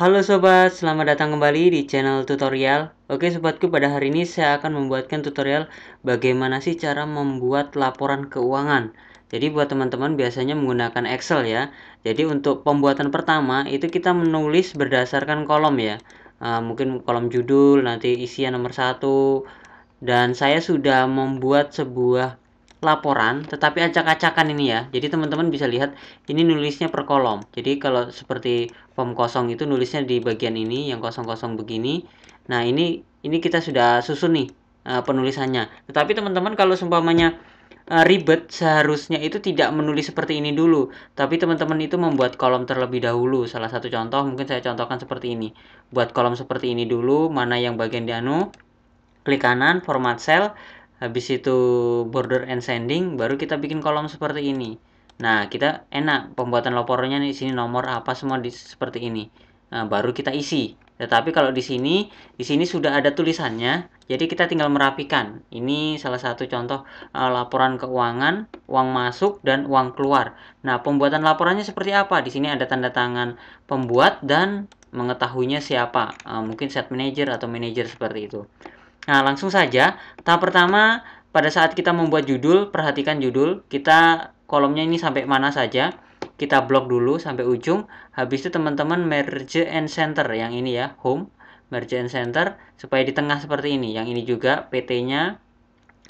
Halo sobat, selamat datang kembali di channel tutorial. Oke sobatku, pada hari ini saya akan membuatkan tutorial bagaimana sih cara membuat laporan keuangan. Jadi buat teman-teman biasanya menggunakan Excel ya. Jadi untuk pembuatan pertama itu kita menulis berdasarkan kolom ya. Uh, mungkin kolom judul, nanti isian nomor satu. Dan saya sudah membuat sebuah laporan tetapi acak-acakan ini ya jadi teman-teman bisa lihat ini nulisnya per kolom jadi kalau seperti form kosong itu nulisnya di bagian ini yang kosong-kosong begini nah ini ini kita sudah susun nih eh, penulisannya tetapi teman-teman kalau seumpamanya eh, ribet seharusnya itu tidak menulis seperti ini dulu tapi teman-teman itu membuat kolom terlebih dahulu salah satu contoh mungkin saya contohkan seperti ini buat kolom seperti ini dulu mana yang bagian di anu klik kanan format cell habis itu border and sanding baru kita bikin kolom seperti ini nah kita enak pembuatan laporannya di sini nomor apa semua di, seperti ini nah, baru kita isi tetapi kalau di sini di sini sudah ada tulisannya jadi kita tinggal merapikan ini salah satu contoh uh, laporan keuangan uang masuk dan uang keluar nah pembuatan laporannya seperti apa di sini ada tanda tangan pembuat dan mengetahuinya siapa uh, mungkin set manager atau manager seperti itu Nah, langsung saja. Tahap pertama, pada saat kita membuat judul, perhatikan judul. Kita kolomnya ini sampai mana saja. Kita blok dulu sampai ujung. Habis itu teman-teman merge and center yang ini ya, home. Merge and center supaya di tengah seperti ini. Yang ini juga PT-nya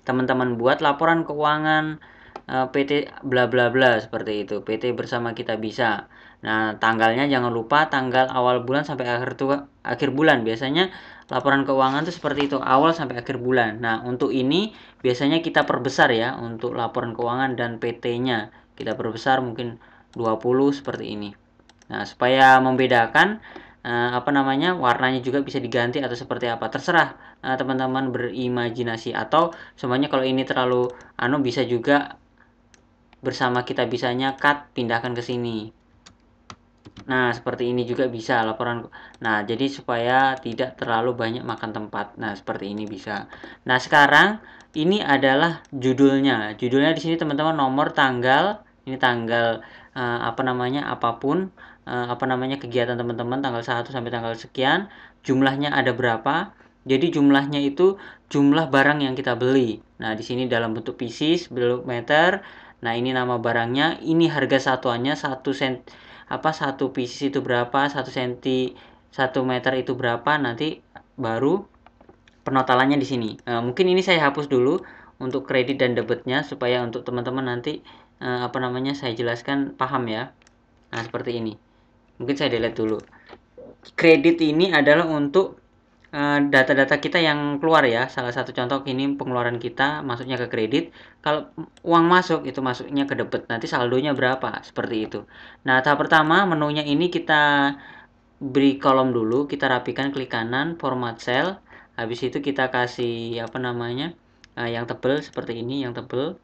teman-teman buat laporan keuangan eh, PT bla bla bla seperti itu. PT bersama kita bisa. Nah, tanggalnya jangan lupa tanggal awal bulan sampai akhir tua, akhir bulan. Biasanya laporan keuangan itu seperti itu awal sampai akhir bulan. Nah, untuk ini biasanya kita perbesar ya untuk laporan keuangan dan PT-nya. Kita perbesar mungkin 20 seperti ini. Nah, supaya membedakan eh, apa namanya warnanya juga bisa diganti atau seperti apa terserah teman eh, teman-teman berimajinasi atau semuanya kalau ini terlalu anu bisa juga bersama kita bisanya cut pindahkan ke sini Nah, seperti ini juga bisa laporan. Nah, jadi supaya tidak terlalu banyak makan tempat. Nah, seperti ini bisa. Nah, sekarang ini adalah judulnya. Judulnya di sini teman-teman nomor tanggal, ini tanggal uh, apa namanya apapun uh, apa namanya kegiatan teman-teman tanggal 1 sampai tanggal sekian, jumlahnya ada berapa. Jadi jumlahnya itu jumlah barang yang kita beli. Nah, di sini dalam bentuk pieces, belum meter. Nah, ini nama barangnya, ini harga satuannya 1 cent apa satu pcs itu berapa satu senti satu meter itu berapa nanti baru penotalannya di sini e, mungkin ini saya hapus dulu untuk kredit dan debitnya supaya untuk teman-teman nanti e, apa namanya saya jelaskan paham ya nah seperti ini mungkin saya delete dulu kredit ini adalah untuk Eh, data-data kita yang keluar ya. Salah satu contoh ini pengeluaran kita masuknya ke kredit. Kalau uang masuk itu masuknya ke debit. Nanti saldonya berapa? Seperti itu. Nah, tahap pertama menunya ini kita beri kolom dulu, kita rapikan klik kanan format cell. Habis itu kita kasih apa namanya? Uh, yang tebel seperti ini, yang tebel.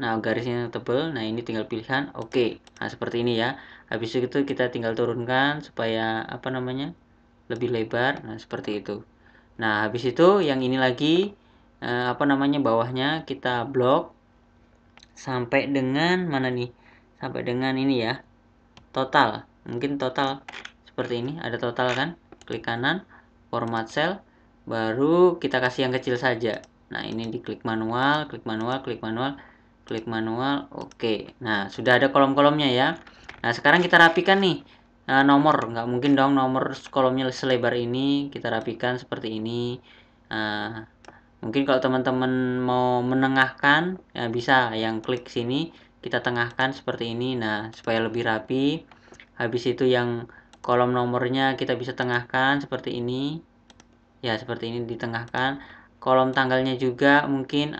Nah, garisnya tebel. Nah, ini tinggal pilihan. Oke. Okay. Nah, seperti ini ya. Habis itu kita tinggal turunkan supaya apa namanya? lebih lebar nah seperti itu nah habis itu yang ini lagi eh, apa namanya bawahnya kita blok sampai dengan mana nih sampai dengan ini ya total mungkin total seperti ini ada total kan klik kanan format cell baru kita kasih yang kecil saja nah ini diklik manual klik manual klik manual klik manual oke nah sudah ada kolom-kolomnya ya nah sekarang kita rapikan nih nah, nomor nggak mungkin dong nomor kolomnya selebar ini kita rapikan seperti ini nah, mungkin kalau teman-teman mau menengahkan ya bisa yang klik sini kita tengahkan seperti ini nah supaya lebih rapi habis itu yang kolom nomornya kita bisa tengahkan seperti ini ya seperti ini ditengahkan kolom tanggalnya juga mungkin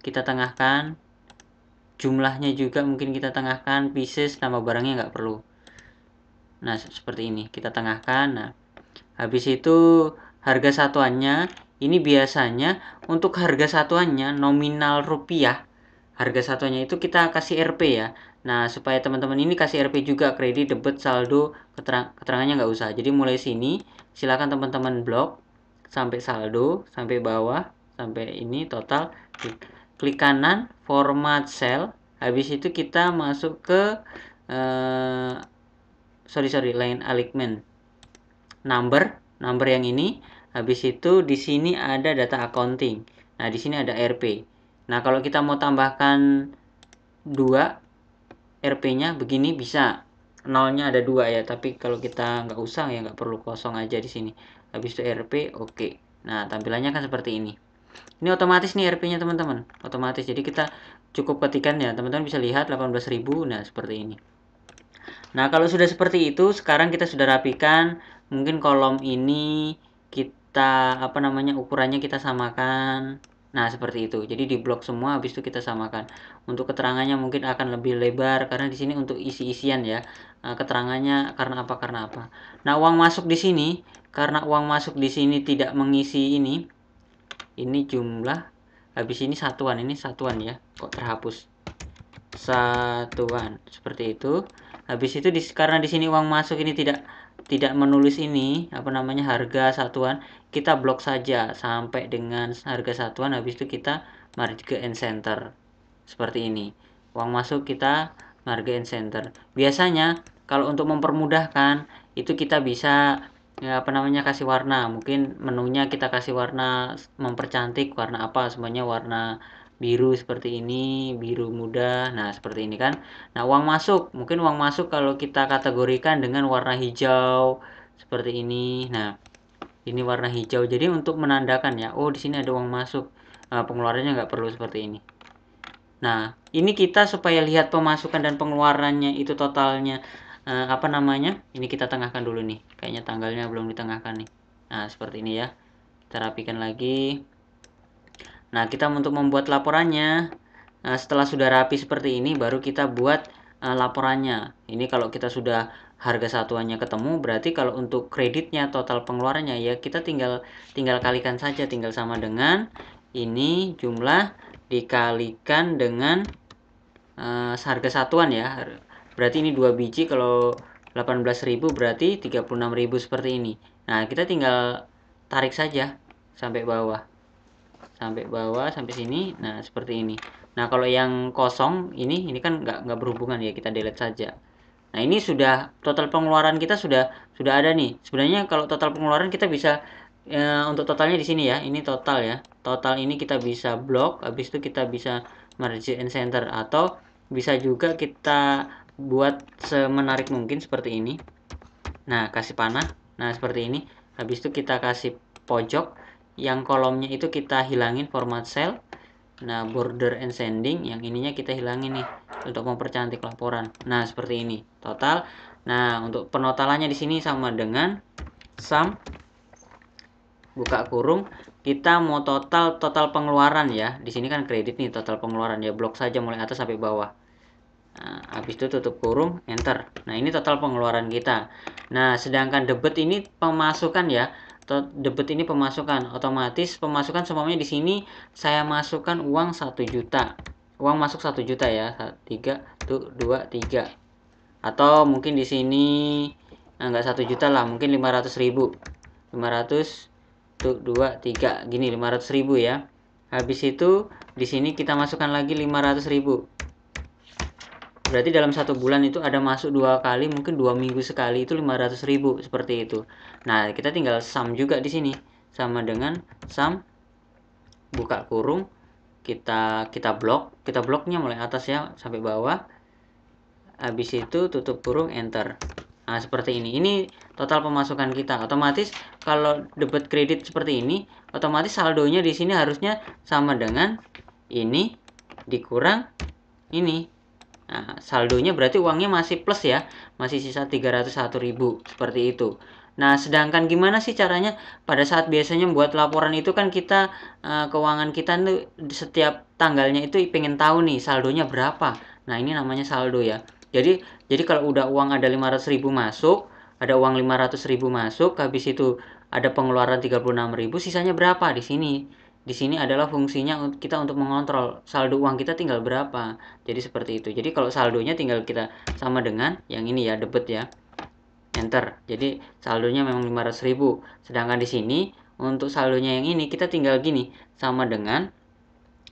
kita tengahkan jumlahnya juga mungkin kita tengahkan pieces nama barangnya nggak perlu Nah, seperti ini. Kita tengahkan. Nah, habis itu harga satuannya ini biasanya untuk harga satuannya nominal rupiah. Harga satuannya itu kita kasih RP ya. Nah, supaya teman-teman ini kasih RP juga kredit, debit, saldo, keterang keterangannya nggak usah. Jadi mulai sini silakan teman-teman blok sampai saldo, sampai bawah, sampai ini total. Klik, kanan format cell. Habis itu kita masuk ke eh, sorry sorry line alignment number number yang ini habis itu di sini ada data accounting nah di sini ada RP nah kalau kita mau tambahkan dua RP-nya begini bisa nolnya ada dua ya tapi kalau kita nggak usah ya nggak perlu kosong aja di sini habis itu RP oke okay. nah tampilannya kan seperti ini ini otomatis nih RP-nya teman-teman otomatis jadi kita cukup ketikan ya teman-teman bisa lihat 18.000 nah seperti ini Nah, kalau sudah seperti itu, sekarang kita sudah rapikan. Mungkin kolom ini kita apa namanya ukurannya kita samakan. Nah, seperti itu. Jadi di blok semua habis itu kita samakan. Untuk keterangannya mungkin akan lebih lebar karena di sini untuk isi-isian ya. Eh, keterangannya karena apa? Karena apa? Nah, uang masuk di sini karena uang masuk di sini tidak mengisi ini. Ini jumlah habis ini satuan, ini satuan ya. Kok terhapus? Satuan. Seperti itu habis itu di, karena di sini uang masuk ini tidak tidak menulis ini apa namanya harga satuan kita blok saja sampai dengan harga satuan habis itu kita margin ke end center seperti ini uang masuk kita end center biasanya kalau untuk mempermudahkan itu kita bisa ya, apa namanya kasih warna mungkin menunya kita kasih warna mempercantik warna apa semuanya warna biru seperti ini, biru muda. Nah, seperti ini kan. Nah, uang masuk, mungkin uang masuk kalau kita kategorikan dengan warna hijau seperti ini. Nah, ini warna hijau. Jadi untuk menandakan ya, oh di sini ada uang masuk. Nah, pengeluarannya nggak perlu seperti ini. Nah, ini kita supaya lihat pemasukan dan pengeluarannya itu totalnya eh, apa namanya? Ini kita tengahkan dulu nih. Kayaknya tanggalnya belum ditengahkan nih. Nah, seperti ini ya. Kita rapikan lagi. Nah, kita untuk membuat laporannya, eh, setelah sudah rapi seperti ini, baru kita buat eh, laporannya. Ini kalau kita sudah harga satuannya ketemu, berarti kalau untuk kreditnya total pengeluarannya ya kita tinggal tinggal kalikan saja, tinggal sama dengan ini jumlah dikalikan dengan uh, harga satuan ya. Berarti ini dua biji kalau 18.000 berarti 36.000 seperti ini. Nah, kita tinggal tarik saja sampai bawah sampai bawah sampai sini nah seperti ini nah kalau yang kosong ini ini kan nggak nggak berhubungan ya kita delete saja nah ini sudah total pengeluaran kita sudah sudah ada nih sebenarnya kalau total pengeluaran kita bisa e, untuk totalnya di sini ya ini total ya total ini kita bisa blok habis itu kita bisa merge and center atau bisa juga kita buat semenarik mungkin seperti ini nah kasih panah nah seperti ini habis itu kita kasih pojok yang kolomnya itu kita hilangin format cell nah border and sending yang ininya kita hilangin nih untuk mempercantik laporan nah seperti ini total nah untuk penotalannya di sini sama dengan sum buka kurung kita mau total total pengeluaran ya di sini kan kredit nih total pengeluaran ya blok saja mulai atas sampai bawah nah, habis itu tutup kurung enter nah ini total pengeluaran kita nah sedangkan debit ini pemasukan ya debit ini pemasukan otomatis pemasukan semuanya di sini saya masukkan uang 1 juta uang masuk 1 juta ya 3 tuh 2 3 atau mungkin di sini enggak eh, nah, 1 juta lah mungkin 500 ribu 500 tuh 2 3 gini 500 ribu ya habis itu di sini kita masukkan lagi 500 ribu berarti dalam satu bulan itu ada masuk dua kali mungkin dua minggu sekali itu 500 ribu seperti itu nah kita tinggal sum juga di sini sama dengan sum buka kurung kita kita blok kita bloknya mulai atas ya sampai bawah habis itu tutup kurung enter nah seperti ini ini total pemasukan kita otomatis kalau debit kredit seperti ini otomatis saldonya di sini harusnya sama dengan ini dikurang ini Nah, saldonya berarti uangnya masih plus ya, masih sisa ribu seperti itu. Nah, sedangkan gimana sih caranya pada saat biasanya buat laporan itu kan kita eh, keuangan kita tuh setiap tanggalnya itu pengen tahu nih saldonya berapa. Nah, ini namanya saldo ya. Jadi jadi kalau udah uang ada ribu masuk, ada uang ribu masuk, habis itu ada pengeluaran ribu sisanya berapa di sini? di sini adalah fungsinya kita untuk mengontrol saldo uang kita tinggal berapa. Jadi seperti itu. Jadi kalau saldonya tinggal kita sama dengan yang ini ya, debit ya. Enter. Jadi saldonya memang 500.000. Sedangkan di sini untuk saldonya yang ini kita tinggal gini sama dengan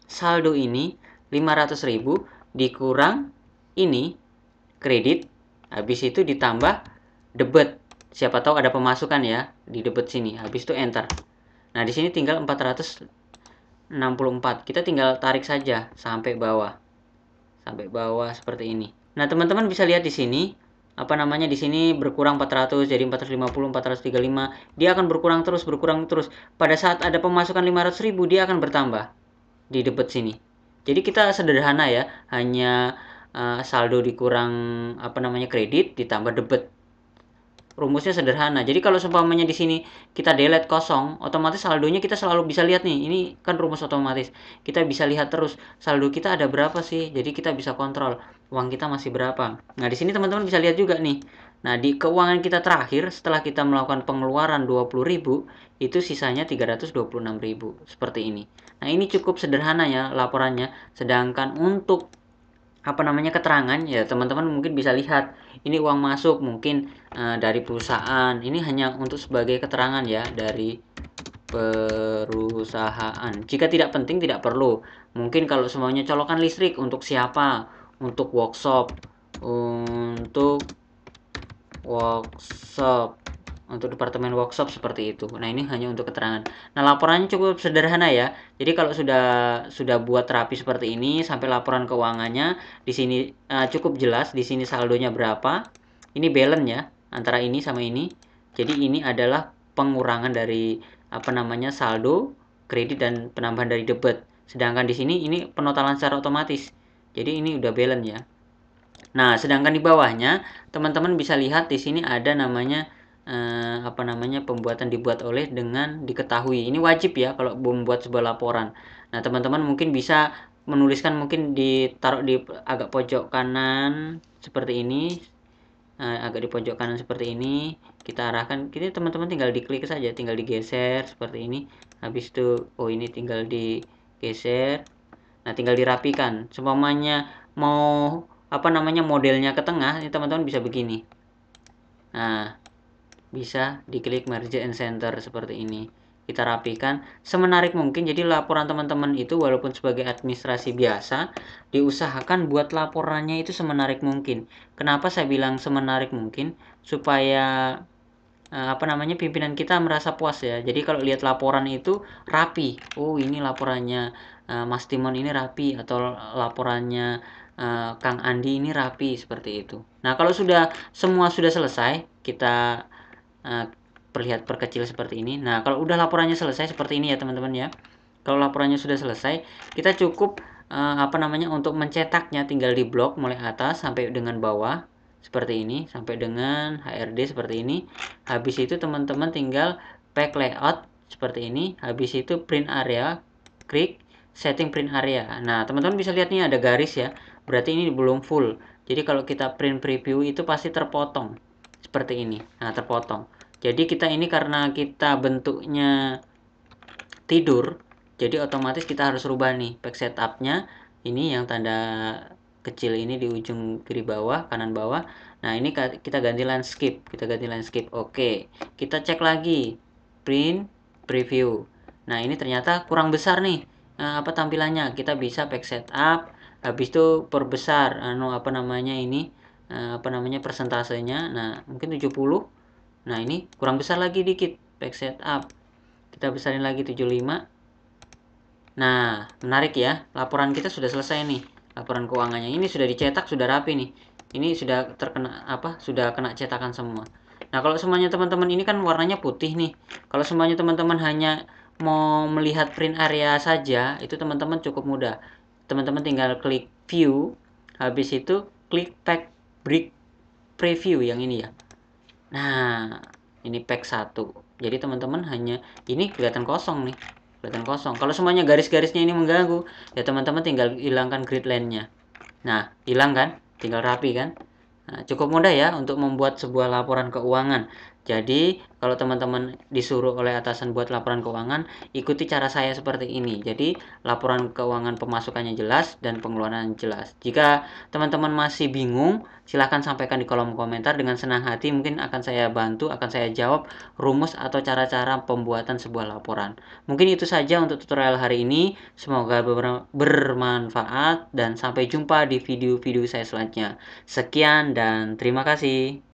saldo ini 500.000 dikurang ini kredit habis itu ditambah debit. Siapa tahu ada pemasukan ya di debit sini. Habis itu enter. Nah, di sini tinggal 400 64 kita tinggal tarik saja sampai bawah sampai bawah seperti ini nah teman-teman bisa lihat di sini apa namanya di sini berkurang 400 jadi 450 435 dia akan berkurang terus berkurang terus pada saat ada pemasukan 500.000 dia akan bertambah di debit sini jadi kita sederhana ya hanya uh, saldo dikurang apa namanya kredit ditambah debit rumusnya sederhana. Jadi kalau seumpamanya di sini kita delete kosong, otomatis saldonya kita selalu bisa lihat nih. Ini kan rumus otomatis. Kita bisa lihat terus saldo kita ada berapa sih. Jadi kita bisa kontrol uang kita masih berapa. Nah, di sini teman-teman bisa lihat juga nih. Nah, di keuangan kita terakhir setelah kita melakukan pengeluaran ribu itu sisanya ribu seperti ini. Nah, ini cukup sederhana ya laporannya. Sedangkan untuk apa namanya keterangan ya teman-teman mungkin bisa lihat ini uang masuk mungkin uh, dari perusahaan ini hanya untuk sebagai keterangan ya dari perusahaan jika tidak penting tidak perlu mungkin kalau semuanya colokan listrik untuk siapa untuk workshop untuk workshop untuk departemen workshop seperti itu. Nah, ini hanya untuk keterangan. Nah, laporannya cukup sederhana ya. Jadi kalau sudah sudah buat terapi seperti ini sampai laporan keuangannya di sini uh, cukup jelas di sini saldonya berapa. Ini balance ya antara ini sama ini. Jadi ini adalah pengurangan dari apa namanya saldo kredit dan penambahan dari debit. Sedangkan di sini ini penotalan secara otomatis. Jadi ini udah balance ya. Nah, sedangkan di bawahnya teman-teman bisa lihat di sini ada namanya eh, apa namanya pembuatan dibuat oleh dengan diketahui. Ini wajib ya kalau membuat sebuah laporan. Nah, teman-teman mungkin bisa menuliskan mungkin ditaruh di agak pojok kanan seperti ini. eh, agak di pojok kanan seperti ini kita arahkan kita teman-teman tinggal diklik saja tinggal digeser seperti ini habis itu oh ini tinggal digeser nah tinggal dirapikan semuanya mau apa namanya modelnya ke tengah ini teman-teman bisa begini nah bisa diklik merge and center seperti ini kita rapikan semenarik mungkin jadi laporan teman-teman itu walaupun sebagai administrasi biasa diusahakan buat laporannya itu semenarik mungkin kenapa saya bilang semenarik mungkin supaya eh, apa namanya pimpinan kita merasa puas ya jadi kalau lihat laporan itu rapi oh ini laporannya eh, Mas Timon ini rapi atau laporannya eh, Kang Andi ini rapi seperti itu nah kalau sudah semua sudah selesai kita uh, eh, perlihat perkecil seperti ini nah kalau udah laporannya selesai seperti ini ya teman-teman ya kalau laporannya sudah selesai kita cukup uh, apa namanya untuk mencetaknya tinggal di blok mulai atas sampai dengan bawah seperti ini sampai dengan HRD seperti ini habis itu teman-teman tinggal pack layout seperti ini habis itu print area klik setting print area nah teman-teman bisa lihat nih ada garis ya berarti ini belum full jadi kalau kita print preview itu pasti terpotong seperti ini nah terpotong jadi kita ini karena kita bentuknya tidur jadi otomatis kita harus rubah nih back setupnya ini yang tanda kecil ini di ujung kiri bawah kanan bawah nah ini kita ganti landscape kita ganti landscape oke kita cek lagi print preview nah ini ternyata kurang besar nih nah, apa tampilannya kita bisa back setup habis itu perbesar anu apa namanya ini Eh, apa namanya persentasenya nah mungkin 70 nah ini kurang besar lagi dikit back setup kita besarin lagi 75 nah menarik ya laporan kita sudah selesai nih laporan keuangannya ini sudah dicetak sudah rapi nih ini sudah terkena apa sudah kena cetakan semua nah kalau semuanya teman-teman ini kan warnanya putih nih kalau semuanya teman-teman hanya mau melihat print area saja itu teman-teman cukup mudah teman-teman tinggal klik view habis itu klik pack Break preview yang ini ya nah ini pack 1 jadi teman-teman hanya ini kelihatan kosong nih kelihatan kosong kalau semuanya garis-garisnya ini mengganggu ya teman-teman tinggal hilangkan grid line-nya nah hilang kan tinggal rapi kan nah, cukup mudah ya untuk membuat sebuah laporan keuangan jadi, kalau teman-teman disuruh oleh atasan buat laporan keuangan, ikuti cara saya seperti ini. Jadi, laporan keuangan pemasukannya jelas dan pengeluaran jelas. Jika teman-teman masih bingung, silahkan sampaikan di kolom komentar dengan senang hati. Mungkin akan saya bantu, akan saya jawab rumus atau cara-cara pembuatan sebuah laporan. Mungkin itu saja untuk tutorial hari ini. Semoga bermanfaat dan sampai jumpa di video-video saya selanjutnya. Sekian dan terima kasih.